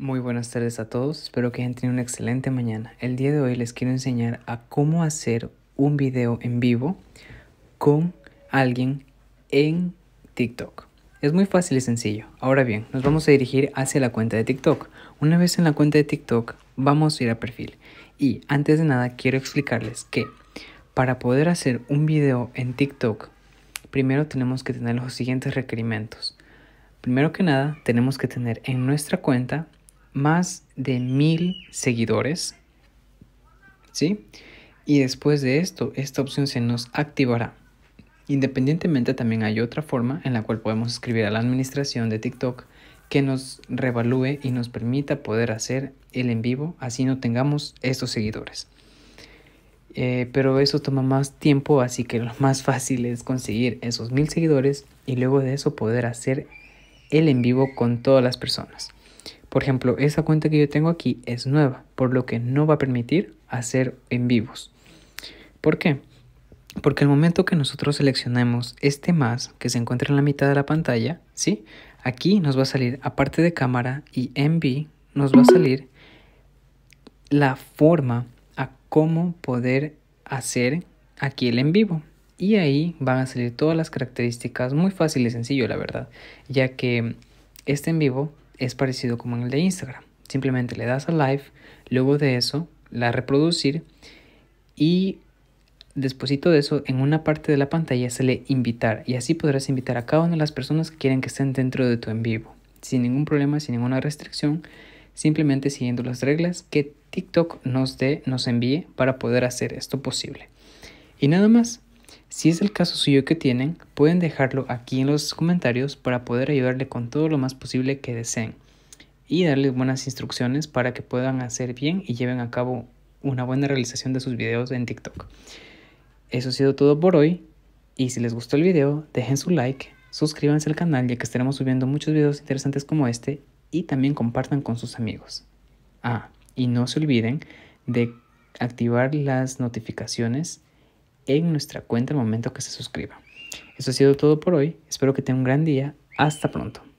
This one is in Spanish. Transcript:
Muy buenas tardes a todos, espero que hayan tenido una excelente mañana. El día de hoy les quiero enseñar a cómo hacer un video en vivo con alguien en TikTok. Es muy fácil y sencillo. Ahora bien, nos vamos a dirigir hacia la cuenta de TikTok. Una vez en la cuenta de TikTok, vamos a ir a perfil. Y antes de nada, quiero explicarles que para poder hacer un video en TikTok, primero tenemos que tener los siguientes requerimientos. Primero que nada, tenemos que tener en nuestra cuenta más de mil seguidores. ¿Sí? Y después de esto, esta opción se nos activará. Independientemente también hay otra forma en la cual podemos escribir a la administración de TikTok que nos revalúe y nos permita poder hacer el en vivo así no tengamos esos seguidores. Eh, pero eso toma más tiempo, así que lo más fácil es conseguir esos mil seguidores y luego de eso poder hacer el en vivo con todas las personas. Por ejemplo, esa cuenta que yo tengo aquí es nueva, por lo que no va a permitir hacer en vivos. ¿Por qué? Porque el momento que nosotros seleccionemos este más que se encuentra en la mitad de la pantalla, ¿sí? Aquí nos va a salir, aparte de cámara y V nos va a salir la forma a cómo poder hacer aquí el en vivo. Y ahí van a salir todas las características, muy fácil y sencillo la verdad, ya que este en vivo es parecido como en el de Instagram. Simplemente le das a live, luego de eso la reproducir y después de eso en una parte de la pantalla se le invitar y así podrás invitar a cada una de las personas que quieren que estén dentro de tu en vivo sin ningún problema, sin ninguna restricción, simplemente siguiendo las reglas que TikTok nos dé, nos envíe para poder hacer esto posible. Y nada más, si es el caso suyo que tienen, pueden dejarlo aquí en los comentarios para poder ayudarle con todo lo más posible que deseen y darles buenas instrucciones para que puedan hacer bien y lleven a cabo una buena realización de sus videos en TikTok. Eso ha sido todo por hoy y si les gustó el video dejen su like, suscríbanse al canal ya que estaremos subiendo muchos videos interesantes como este y también compartan con sus amigos. Ah, y no se olviden de activar las notificaciones en nuestra cuenta al momento que se suscriba. Eso ha sido todo por hoy. Espero que tenga un gran día. Hasta pronto.